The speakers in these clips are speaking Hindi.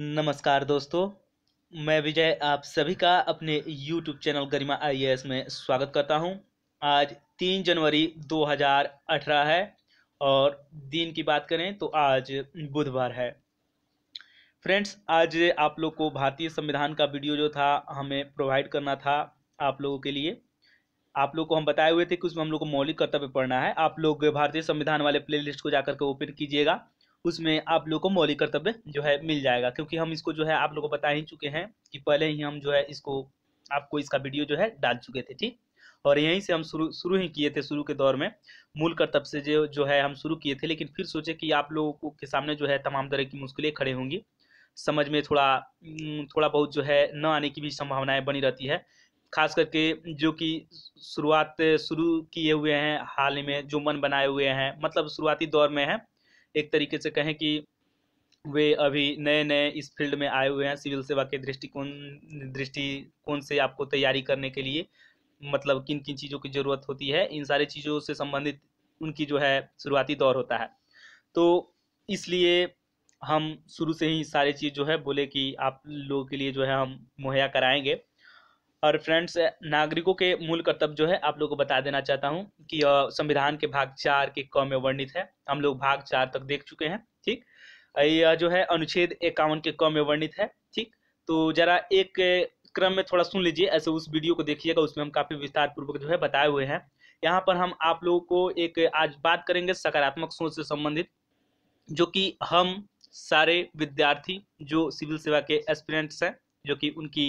नमस्कार दोस्तों मैं विजय आप सभी का अपने YouTube चैनल गरिमा आई में स्वागत करता हूं आज 3 जनवरी 2018 है और दिन की बात करें तो आज बुधवार है फ्रेंड्स आज आप लोग को भारतीय संविधान का वीडियो जो था हमें प्रोवाइड करना था आप लोगों के लिए आप लोग को हम बताए हुए थे कि उसमें हम लोग को मौलिक कर्तव्य पढ़ना है आप लोग भारतीय संविधान वाले प्लेलिस्ट को जाकर के ओपन कीजिएगा उसमें आप लोग को मौलिक कर्तव्य जो है मिल जाएगा क्योंकि हम इसको जो है आप लोग को बता ही चुके हैं कि पहले ही हम जो है इसको आपको इसका वीडियो जो है डाल चुके थे ठीक और यहीं से हम शुरू शुरू ही किए थे शुरू के दौर में मूल कर्तव्य से जो जो है हम शुरू किए थे लेकिन फिर सोचे कि आप लोगों के सामने जो है तमाम तरह की मुश्किलें खड़े होंगी समझ में थोड़ा थोड़ा बहुत जो है न आने की भी संभावनाएं बनी रहती है खास करके जो कि शुरुआत शुरू किए हुए हैं हाल ही में जो मन बनाए हुए हैं मतलब शुरुआती दौर में है एक तरीके से कहें कि वे अभी नए नए इस फील्ड में आए हुए हैं सिविल सेवा के दृष्टिकोण दृष्टिकोण से आपको तैयारी करने के लिए मतलब किन किन चीज़ों की ज़रूरत होती है इन सारी चीज़ों से संबंधित उनकी जो है शुरुआती दौर होता है तो इसलिए हम शुरू से ही सारी चीज़ जो है बोले कि आप लोगों के लिए जो है हम मुहैया कराएंगे और फ्रेंड्स नागरिकों के मूल कर्तव्य जो है आप लोगों को बता देना चाहता हूँ कि संविधान के भाग चार के क में वर्णित है हम लोग भाग चार तक देख चुके हैं ठीक यह जो है अनुच्छेद इक्यावन के क में वर्णित है ठीक तो जरा एक क्रम में थोड़ा सुन लीजिए ऐसे उस वीडियो को देखिएगा उसमें हम काफी विस्तार पूर्वक जो है बताए हुए हैं यहाँ पर हम आप लोगों को एक आज बात करेंगे सकारात्मक सोच से संबंधित जो कि हम सारे विद्यार्थी जो सिविल सेवा के एस्पिरेंट्स हैं जो कि उनकी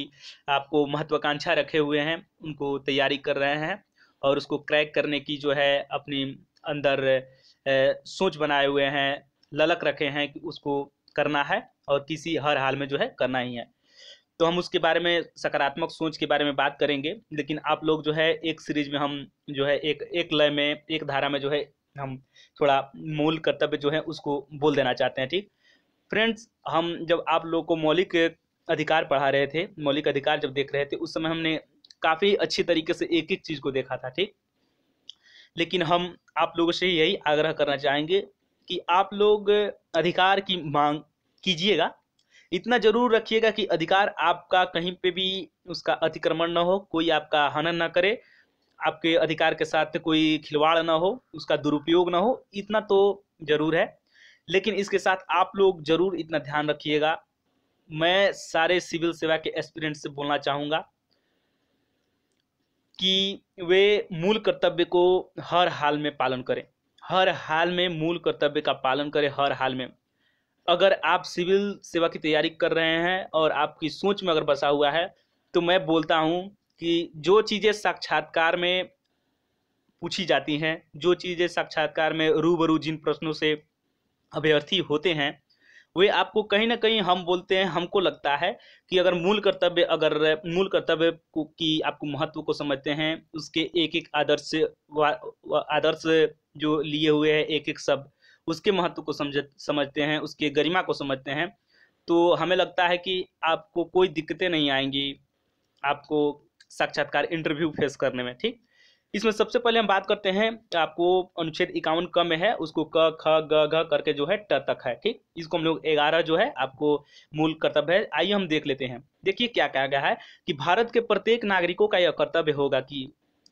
आपको महत्वाकांक्षा रखे हुए हैं उनको तैयारी कर रहे हैं और उसको क्रैक करने की जो है अपनी अंदर ए, सोच बनाए हुए हैं ललक रखे हैं कि उसको करना है और किसी हर हाल में जो है करना ही है तो हम उसके बारे में सकारात्मक सोच के बारे में बात करेंगे लेकिन आप लोग जो है एक सीरीज में हम जो है एक एक लय में एक धारा में जो है हम थोड़ा मूल कर्तव्य जो है उसको बोल देना चाहते हैं ठीक फ्रेंड्स हम जब आप लोग को मौलिक अधिकार पढ़ा रहे थे मौलिक अधिकार जब देख रहे थे उस समय हमने काफ़ी अच्छी तरीके से एक एक चीज़ को देखा था ठीक लेकिन हम आप लोगों से यही आग्रह करना चाहेंगे कि आप लोग अधिकार की मांग कीजिएगा इतना जरूर रखिएगा कि अधिकार आपका कहीं पे भी उसका अतिक्रमण ना हो कोई आपका हनन ना करे आपके अधिकार के साथ कोई खिलवाड़ ना हो उसका दुरुपयोग ना हो इतना तो जरूर है लेकिन इसके साथ आप लोग जरूर इतना ध्यान रखिएगा मैं सारे सिविल सेवा के एस्पिरेंट से बोलना चाहूंगा कि वे मूल कर्तव्य को हर हाल में पालन करें हर हाल में मूल कर्तव्य का पालन करें हर हाल में अगर आप सिविल सेवा की तैयारी कर रहे हैं और आपकी सोच में अगर बसा हुआ है तो मैं बोलता हूं कि जो चीज़ें साक्षात्कार में पूछी जाती हैं जो चीज़ें साक्षात्कार में रूबरू जिन प्रश्नों से अभ्यर्थी होते हैं वे आपको कहीं ना कहीं हम बोलते हैं हमको लगता है कि अगर मूल कर्तव्य अगर मूल कर्तव्य को की आपको महत्व को समझते हैं उसके एक एक आदर्श आदर्श जो लिए हुए हैं एक एक शब्द उसके महत्व को समझ समझते हैं उसके गरिमा को समझते हैं तो हमें लगता है कि आपको कोई दिक्कतें नहीं आएंगी आपको साक्षात्कार इंटरव्यू फेस करने में ठीक इसमें सबसे पहले हम बात करते हैं आपको अनुच्छेद इक्यावन क में है उसको क ख ग घ करके जो है ट तक है ठीक इसको हम लोग ग्यारह जो है आपको मूल कर्तव्य है आइए हम देख लेते हैं देखिए क्या कहा गया है कि भारत के प्रत्येक नागरिकों का यह कर्तव्य होगा कि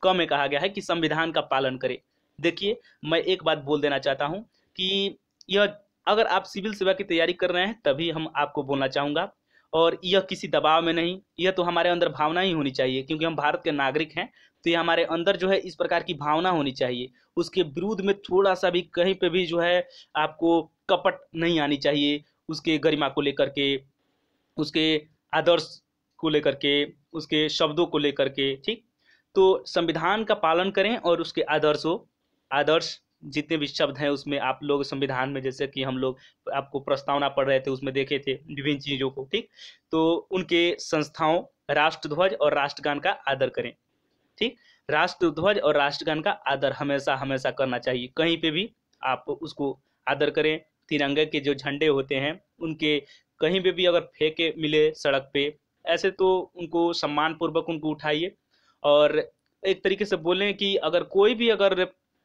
क में कहा गया है कि संविधान का पालन करे देखिए मैं एक बात बोल देना चाहता हूँ कि यह अगर आप सिविल सेवा की तैयारी कर रहे हैं तभी हम आपको बोलना चाहूँगा और यह किसी दबाव में नहीं यह तो हमारे अंदर भावना ही होनी चाहिए क्योंकि हम भारत के नागरिक हैं तो ये हमारे अंदर जो है इस प्रकार की भावना होनी चाहिए उसके विरुद्ध में थोड़ा सा भी कहीं पे भी जो है आपको कपट नहीं आनी चाहिए उसके गरिमा को लेकर के उसके आदर्श को लेकर के उसके शब्दों को लेकर के ठीक तो संविधान का पालन करें और उसके आदर्शों आदर्श जितने भी शब्द हैं उसमें आप लोग संविधान में जैसे कि हम लोग आपको प्रस्तावना पढ़ रहे थे उसमें देखे थे विभिन्न चीज़ों को ठीक तो उनके संस्थाओं राष्ट्रध्वज और राष्ट्रगान का आदर करें ठीक राष्ट्र ध्वज और राष्ट्रगान का आदर हमेशा हमेशा करना चाहिए कहीं पे भी आप उसको आदर करें तिरंगे के जो झंडे होते हैं उनके कहीं पे भी अगर फेंके मिले सड़क पे ऐसे तो उनको सम्मान पूर्वक उनको उठाइए और एक तरीके से बोलें कि अगर कोई भी अगर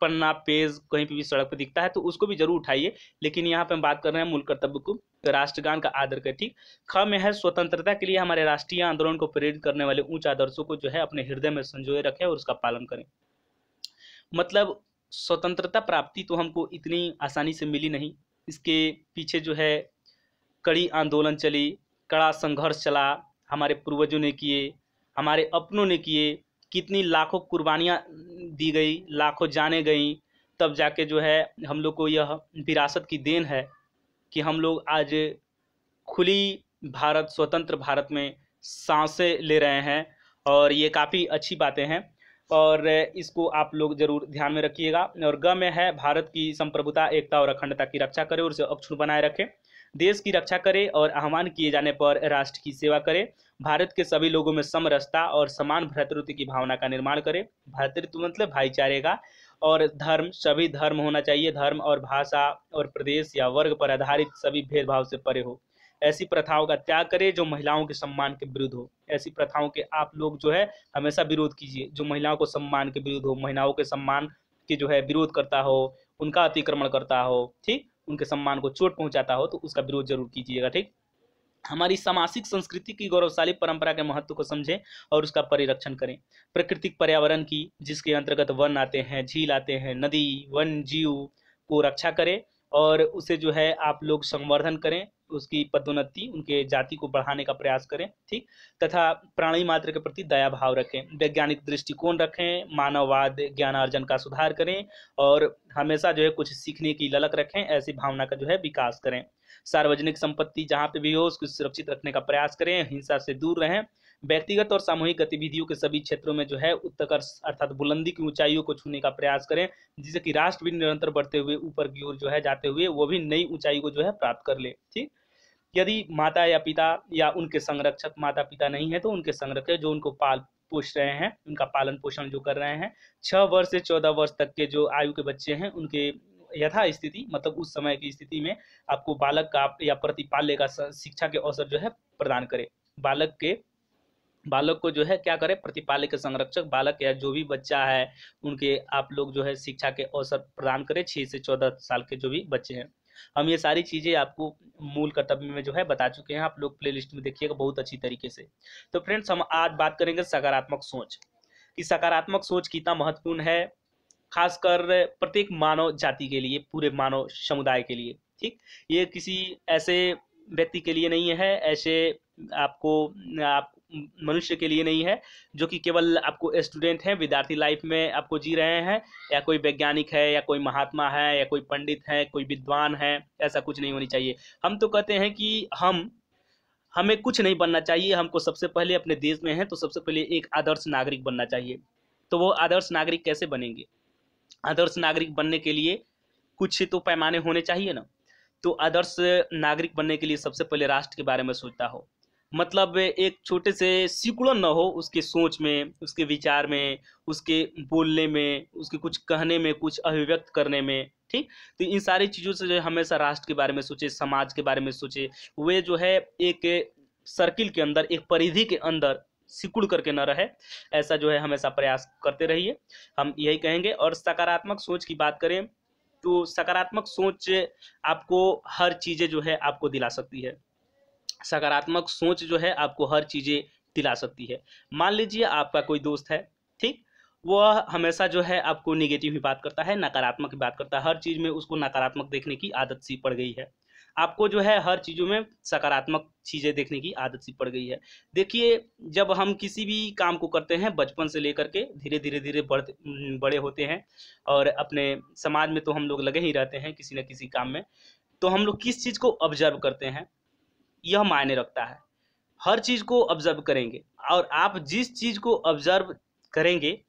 पन्ना पेज कहीं पर भी सड़क पर दिखता है तो उसको भी जरूर उठाइए लेकिन यहाँ पर हम बात कर रहे हैं मूल कर्तव्य को राष्ट्रगान का आदर कर ठीक ख में है स्वतंत्रता के लिए हमारे राष्ट्रीय आंदोलन को प्रेरित करने वाले ऊंच आदर्शों को जो है अपने हृदय में संजोए रखें और उसका पालन करें मतलब स्वतंत्रता प्राप्ति तो हमको इतनी आसानी से मिली नहीं इसके पीछे जो है कड़ी आंदोलन चली कड़ा संघर्ष चला हमारे पूर्वजों ने किए हमारे अपनों ने किए कितनी लाखों कुर्बानियाँ दी गई लाखों जाने गई तब जाके जो है हम लोग को यह विरासत की देन है कि हम लोग आज खुली भारत स्वतंत्र भारत में सांसें ले रहे हैं और ये काफ़ी अच्छी बातें हैं और इसको आप लोग जरूर ध्यान में रखिएगा और ग में है भारत की संप्रभुता एकता और अखंडता की रक्षा करें और उसे अक्षुण बनाए रखें देश की रक्षा करे और आह्वान किए जाने पर राष्ट्र की सेवा करे भारत के सभी लोगों में समरसता और समान भ्रतृत्व की भावना का निर्माण करे भ्रातृत्व मतलब भाईचारे का और धर्म सभी धर्म होना चाहिए धर्म और भाषा और प्रदेश या वर्ग पर आधारित सभी भेदभाव से परे हो ऐसी प्रथाओं का त्याग करें जो महिलाओं के सम्मान के विरुद्ध हो ऐसी प्रथाओं के आप लोग जो है हमेशा विरोध कीजिए जो महिलाओं को सम्मान के विरुद्ध हो महिलाओं के सम्मान के जो है विरोध करता हो उनका अतिक्रमण करता हो ठीक उनके सम्मान को चोट पहुंचाता हो तो उसका विरोध जरूर कीजिएगा ठीक हमारी सामाजिक संस्कृति की गौरवशाली परंपरा के महत्व को समझें और उसका परिरक्षण करें प्राकृतिक पर्यावरण की जिसके अंतर्गत वन आते हैं झील आते हैं नदी वन जीव को रक्षा करें और उसे जो है आप लोग संवर्धन करें उसकी पदोन्नति उनके जाति को बढ़ाने का प्रयास करें ठीक तथा प्राणी मात्र के प्रति दया भाव रखें वैज्ञानिक दृष्टिकोण रखें मानववाद ज्ञान अर्जन का सुधार करें और हमेशा जो है कुछ सीखने की ललक रखें ऐसी भावना का जो है विकास करें सार्वजनिक संपत्ति जहाँ पे भी हो उसको सुरक्षित रखने का प्रयास करें हिंसा से दूर रहें व्यक्तिगत और सामूहिक गतिविधियों के सभी क्षेत्रों में जो है उत्तकर्ष अर्थात बुलंदी की ऊंचाइयों को छूने का प्रयास करें जिससे कि राष्ट्र भी निरंतर बढ़ते हुए ऊपर की ओर जो है जाते हुए वो भी नई ऊंचाई को जो है प्राप्त कर ले ठीक यदि माता या पिता या उनके संरक्षक माता पिता नहीं है तो उनके संरक्षक जो उनको पाल पोष रहे हैं उनका पालन पोषण जो कर रहे हैं छह वर्ष से चौदह वर्ष तक के जो आयु के बच्चे हैं उनके यथा स्थिति मतलब उस समय की स्थिति में आपको बालक का या प्रतिपाल्य का शिक्षा के अवसर जो है प्रदान करे बालक के बालक को जो है क्या करें प्रतिपालक के संरक्षक बालक या जो भी बच्चा है उनके आप लोग जो है शिक्षा के अवसर प्रदान करें छः से चौदह साल के जो भी बच्चे हैं हम ये सारी चीज़ें आपको मूल कर्तव्य में जो है बता चुके हैं आप लोग प्लेलिस्ट में देखिएगा बहुत अच्छी तरीके से तो फ्रेंड्स हम आज बात करेंगे सकारात्मक सोच कि सकारात्मक सोच कितना महत्वपूर्ण है खासकर प्रत्येक मानव जाति के लिए पूरे मानव समुदाय के लिए ठीक ये किसी ऐसे व्यक्ति के लिए नहीं है ऐसे आपको आप मनुष्य के लिए नहीं है जो कि केवल आपको स्टूडेंट हैं विद्यार्थी लाइफ में आपको जी रहे हैं या कोई वैज्ञानिक है या कोई महात्मा है या कोई पंडित है कोई विद्वान है ऐसा कुछ नहीं होनी चाहिए हम तो कहते हैं कि हम हमें कुछ नहीं बनना चाहिए हमको सबसे पहले अपने देश में है तो सबसे पहले एक आदर्श नागरिक बनना चाहिए तो वो आदर्श नागरिक कैसे बनेंगे आदर्श नागरिक बनने के लिए कुछ तो पैमाने होने चाहिए ना तो आदर्श नागरिक बनने के लिए सबसे पहले राष्ट्र के बारे में सोचता हो मतलब एक छोटे से सिकुड़न ना हो उसके सोच में उसके विचार में उसके बोलने में उसके कुछ कहने में कुछ अभिव्यक्त करने में ठीक तो इन सारी चीज़ों से जो है हमेशा राष्ट्र के बारे में सोचे समाज के बारे में सोचे वे जो है एक सर्किल के अंदर एक परिधि के अंदर सिकुड़ करके न रहे ऐसा जो है हमेशा प्रयास करते रहिए हम यही कहेंगे और सकारात्मक सोच की बात करें तो सकारात्मक सोच आपको हर चीज़ें जो है आपको दिला सकती है सकारात्मक सोच जो है आपको हर चीज़ें दिला सकती है मान लीजिए आपका कोई दोस्त है ठीक वह हमेशा जो है आपको निगेटिव ही बात करता है नकारात्मक ही बात करता है हर चीज़ में उसको नकारात्मक देखने की आदत सी पड़ गई है आपको जो है हर चीज़ों में सकारात्मक चीज़ें देखने की आदत सी पड़ गई है देखिए जब हम किसी भी काम को करते हैं बचपन से लेकर के धीरे धीरे धीरे बढ़ते बड़े होते हैं और अपने समाज में तो हम लोग लगे ही रहते हैं किसी न किसी काम में तो हम लोग किस चीज़ को ऑब्जर्व करते हैं यह मायने रखता है हर चीज़ को ऑब्जर्व करेंगे और आप जिस चीज़ को ऑब्जर्व करेंगे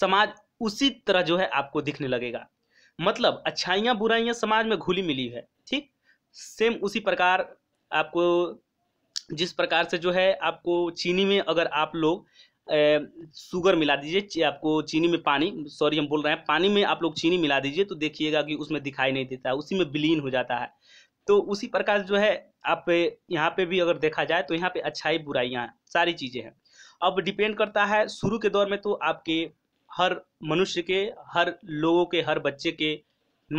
समाज उसी तरह जो है आपको दिखने लगेगा मतलब अच्छाइयाँ बुराइयाँ समाज में घुली मिली है ठीक सेम उसी प्रकार आपको जिस प्रकार से जो है आपको चीनी में अगर आप लोग शुगर मिला दीजिए आपको चीनी में पानी सॉरी हम बोल रहे हैं पानी में आप लोग चीनी मिला दीजिए तो देखिएगा कि उसमें दिखाई नहीं देता उसी में विलीन हो जाता है तो उसी प्रकार जो है आप यहाँ पे भी अगर देखा जाए तो यहाँ पे अच्छाई बुराइयाँ सारी चीज़ें हैं अब डिपेंड करता है शुरू के दौर में तो आपके हर मनुष्य के हर लोगों के हर बच्चे के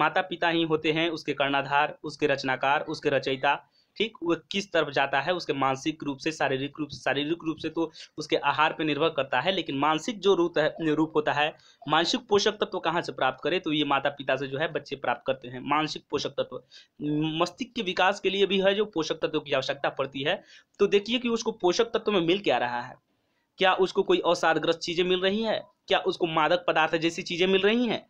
माता पिता ही होते हैं उसके कर्णाधार उसके रचनाकार उसके रचयिता ठीक वह किस तरफ जाता है उसके मानसिक रूप से शारीरिक रूप से शारीरिक रूप से तो उसके आहार पर निर्भर करता है लेकिन मानसिक जो रूप है रूप होता है मानसिक पोषक तत्व तो कहाँ से प्राप्त करें तो ये माता पिता से जो है बच्चे प्राप्त करते हैं मानसिक पोषक तत्व तो। मस्तिष्क के विकास के लिए भी है जो पोषक तत्व की आवश्यकता पड़ती है तो देखिए कि उसको पोषक तत्व में मिल क्या रहा है क्या उसको कोई अवसादग्रस्त चीज़ें मिल रही हैं क्या उसको मादक पदार्थ जैसी चीज़ें मिल रही हैं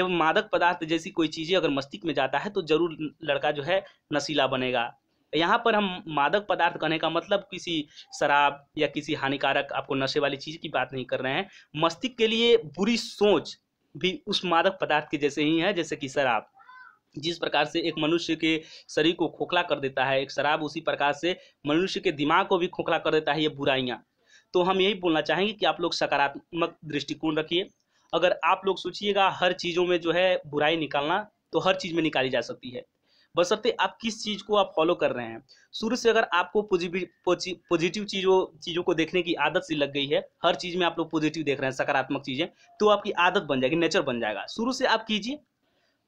जब मादक पदार्थ जैसी कोई चीज़ें अगर मस्तिष्क में जाता है तो जरूर लड़का जो है नशीला बनेगा यहाँ पर हम मादक पदार्थ कहने का मतलब किसी शराब या किसी हानिकारक आपको नशे वाली चीज़ की बात नहीं कर रहे हैं मस्तिष्क के लिए बुरी सोच भी उस मादक पदार्थ के जैसे ही है जैसे कि शराब जिस प्रकार से एक मनुष्य के शरीर को खोखला कर देता है एक शराब उसी प्रकार से मनुष्य के दिमाग को भी खोखला कर देता है ये बुराइयाँ तो हम यही बोलना चाहेंगे कि आप लोग सकारात्मक दृष्टिकोण रखिए अगर आप लोग सोचिएगा हर चीज़ों में जो है बुराई निकालना तो हर चीज़ में निकाली जा सकती है बसरते आप किस चीज़ को आप फॉलो कर रहे हैं शुरू से अगर आपको पॉजिटिव चीज़ों चीज़ों को देखने की आदत सी लग गई है हर चीज़ में आप लोग पॉजिटिव देख रहे हैं सकारात्मक चीज़ें तो आपकी आदत बन जाएगी नेचर बन जाएगा शुरू से आप कीजिए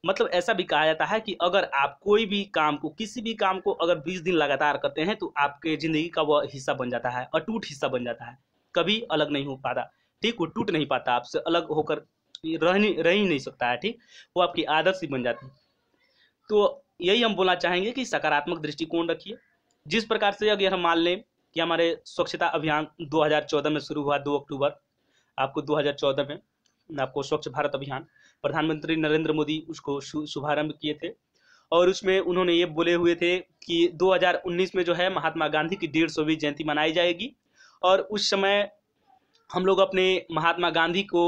मतलब ऐसा भी कहा जाता है कि अगर आप कोई भी काम को किसी भी काम को अगर बीस दिन लगातार करते हैं तो आपके ज़िंदगी का वह हिस्सा बन जाता है अटूट हिस्सा बन जाता है कभी अलग नहीं हो पाता ठीक वो टूट नहीं पाता आपसे अलग होकर रह नहीं रह ही नहीं सकता है ठीक वो आपकी आदत सी बन जाती है तो यही हम बोलना चाहेंगे कि सकारात्मक दृष्टिकोण रखिए जिस प्रकार से अगर हम मान लें कि हमारे स्वच्छता अभियान 2014 में शुरू हुआ 2 अक्टूबर आपको 2014 में आपको स्वच्छ भारत अभियान प्रधानमंत्री नरेंद्र मोदी उसको शुभारंभ किए थे और उसमें उन्होंने ये बोले हुए थे कि 2019 में जो है महात्मा गांधी की डेढ़ सौवीं जयंती मनाई जाएगी और उस समय हम लोग अपने महात्मा गांधी को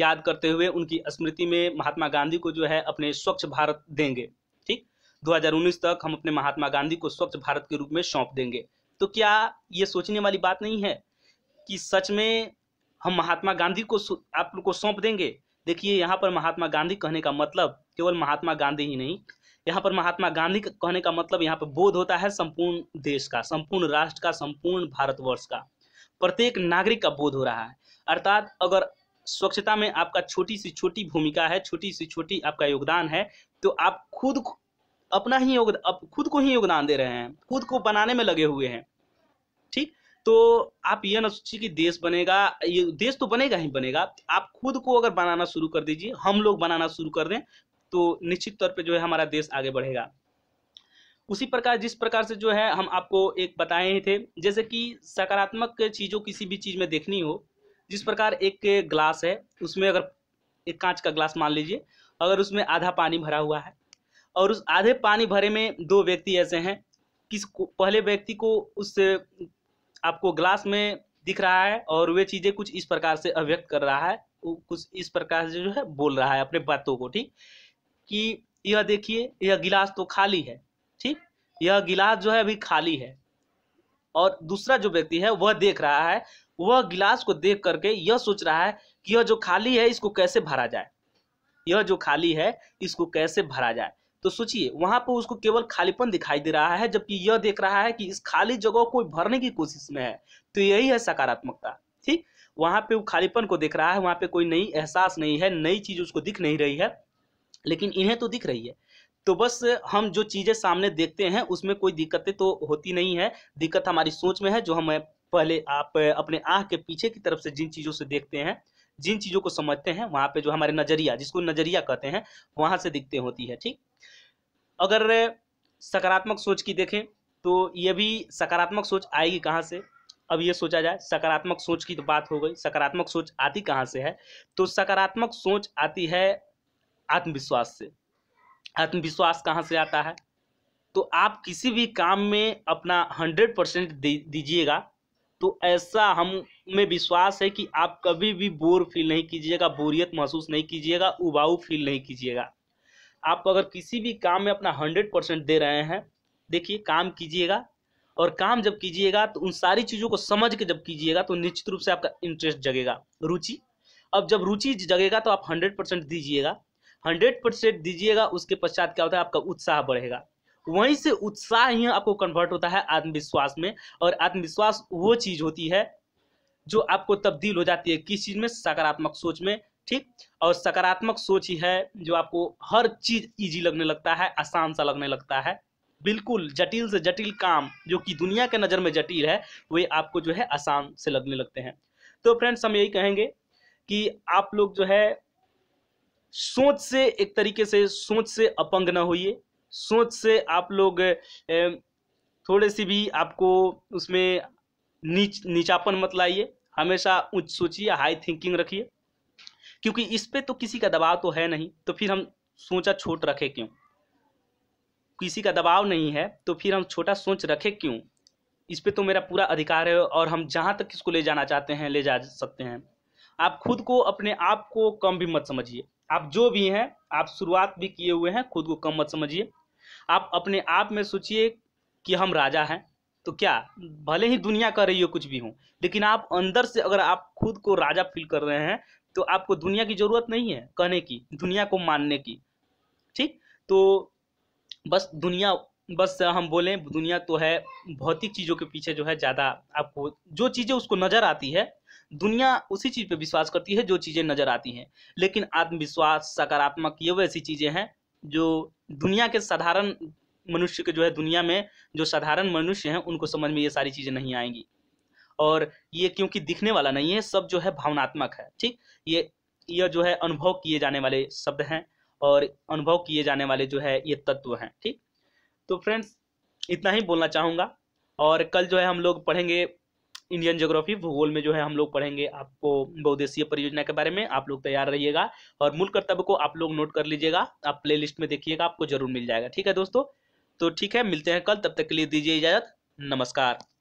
याद करते हुए उनकी स्मृति में महात्मा गांधी को जो है अपने स्वच्छ भारत देंगे 2019 तक हम अपने महात्मा गांधी को स्वच्छ भारत के रूप में सौंप देंगे तो क्या ये सोचने वाली बात नहीं है कि सच में हम महात्मा गांधी को आप लोग को सौंप देंगे देखिए यहाँ पर महात्मा गांधी कहने का मतलब केवल महात्मा गांधी ही नहीं यहाँ पर महात्मा गांधी कहने का मतलब यहाँ पर बोध होता है संपूर्ण देश का संपूर्ण राष्ट्र का संपूर्ण भारतवर्ष का प्रत्येक नागरिक का बोध हो रहा है अर्थात अगर स्वच्छता में आपका छोटी सी छोटी भूमिका है छोटी सी छोटी आपका योगदान है तो आप खुद अपना ही योगदान खुद को ही योगदान दे रहे हैं खुद को बनाने में लगे हुए हैं ठीक तो आप ये ना सोचिए कि देश बनेगा ये देश तो बनेगा ही बनेगा आप खुद को अगर बनाना शुरू कर दीजिए हम लोग बनाना शुरू कर दें तो निश्चित तौर पे जो है हमारा देश आगे बढ़ेगा उसी प्रकार जिस प्रकार से जो है हम आपको एक बताए ही थे जैसे कि सकारात्मक चीज़ों किसी भी चीज़ में देखनी हो जिस प्रकार एक ग्लास है उसमें अगर एक कांच का ग्लास मान लीजिए अगर उसमें आधा पानी भरा हुआ है और उस आधे पानी भरे में दो व्यक्ति ऐसे हैं किस पहले व्यक्ति को उस आपको ग्लास में दिख रहा है और वे चीज़ें कुछ इस प्रकार से अभिव्यक्त कर रहा है कुछ इस प्रकार से जो है बोल रहा है अपने बातों को ठीक कि यह देखिए यह गिलास तो खाली है ठीक यह गिलास जो है अभी खाली है और दूसरा जो व्यक्ति है वह देख रहा है वह गिलास को देख करके यह सोच रहा है कि यह जो खाली है इसको कैसे भरा जाए यह जो खाली है इसको कैसे भरा जाए तो सोचिए वहां पर उसको केवल खालीपन दिखाई दे रहा है जबकि यह देख रहा है कि इस खाली जगह को भरने की कोशिश में है तो यही है सकारात्मकता ठीक वहां पे वो खालीपन को देख रहा है वहां पे कोई नई एहसास नहीं है नई चीज उसको दिख नहीं रही है लेकिन इन्हें तो दिख रही है तो बस हम जो चीजें सामने देखते हैं उसमें कोई दिक्कतें तो होती नहीं है दिक्कत हमारी सोच में है जो हम पहले आप अपने आँख के पीछे की तरफ से जिन चीजों से देखते हैं जिन चीज़ों को समझते हैं वहां पे जो हमारे नज़रिया जिसको नज़रिया कहते हैं वहां से दिखते होती है ठीक अगर सकारात्मक सोच की देखें तो ये भी सकारात्मक सोच आएगी कहाँ से अब ये सोचा जाए सकारात्मक सोच की तो बात हो गई सकारात्मक सोच आती कहाँ से है तो सकारात्मक सोच आती है आत्मविश्वास से आत्मविश्वास कहाँ से आता है तो आप किसी भी काम में अपना हंड्रेड परसेंट दीजिएगा तो ऐसा हम में विश्वास है कि आप कभी भी बोर फील नहीं कीजिएगा बोरियत महसूस नहीं कीजिएगा उबाऊ फील नहीं कीजिएगा आप अगर किसी भी काम में अपना हंड्रेड परसेंट दे रहे हैं देखिए काम कीजिएगा और काम जब कीजिएगा तो उन सारी चीज़ों को समझ के जब कीजिएगा तो निश्चित रूप से आपका इंटरेस्ट जगेगा रुचि अब जब रुचि जगेगा तो आप हंड्रेड परसेंट दीजिएगा हंड्रेड परसेंट दीजिएगा उसके पश्चात क्या होता है आपका उत्साह बढ़ेगा वहीं से उत्साह ही आपको कन्वर्ट होता है आत्मविश्वास में और आत्मविश्वास वो चीज होती है जो आपको तब्दील हो जाती है किस चीज में सकारात्मक सोच में ठीक और सकारात्मक सोच ही है जो आपको हर चीज इजी लगने लगता है आसान सा लगने लगता है बिल्कुल जटिल से जटिल काम जो कि दुनिया के नज़र में जटिल है वे आपको जो है आसान से लगने लगते हैं तो फ्रेंड्स हम यही कहेंगे कि आप लोग जो है सोच से एक तरीके से सोच से अपंग ना होइए सोच से आप लोग थोड़े सी भी आपको उसमें नीच नीचापन मत लाइए हमेशा उच्च सोचिए हाई थिंकिंग रखिए क्योंकि इस पे तो किसी का दबाव तो है नहीं तो फिर हम सोचा छोट रखे क्यों किसी का दबाव नहीं है तो फिर हम छोटा सोच रखे क्यों इस पे तो मेरा पूरा अधिकार है और हम जहाँ तक इसको ले जाना चाहते हैं ले जा सकते हैं आप खुद को अपने आप को कम भी मत समझिए आप जो भी हैं आप शुरुआत भी किए हुए हैं खुद को कम मत समझिए आप अपने आप में सोचिए कि हम राजा हैं तो क्या भले ही दुनिया कर रही हो कुछ भी हो लेकिन आप अंदर से अगर आप खुद को राजा फील कर रहे हैं तो आपको दुनिया की जरूरत नहीं है कहने की दुनिया को मानने की ठीक तो बस दुनिया बस हम बोलें दुनिया तो है भौतिक चीज़ों के पीछे जो है ज़्यादा आपको जो चीज़ें उसको नज़र आती है दुनिया उसी चीज़ पे विश्वास करती है जो चीज़ें नज़र आती हैं लेकिन आत्मविश्वास सकारात्मक ये वैसी चीज़ें हैं जो दुनिया के साधारण मनुष्य के जो है दुनिया में जो साधारण मनुष्य हैं उनको समझ में ये सारी चीज़ें नहीं आएंगी और ये क्योंकि दिखने वाला नहीं है सब जो है भावनात्मक है ठीक ये यह जो है अनुभव किए जाने वाले शब्द हैं और अनुभव किए जाने वाले जो है ये तत्व हैं ठीक तो फ्रेंड्स इतना ही बोलना चाहूँगा और कल जो है हम लोग पढ़ेंगे इंडियन जोग्राफी भूगोल में जो है हम लोग पढ़ेंगे आपको बहुदेशीय परियोजना के बारे में आप लोग तैयार रहिएगा और मूल कर्तव्य को आप लोग नोट कर लीजिएगा आप प्ले लिस्ट में देखिएगा आपको जरूर मिल जाएगा ठीक है दोस्तों तो ठीक है मिलते हैं कल तब तक के लिए दीजिए इजाजत नमस्कार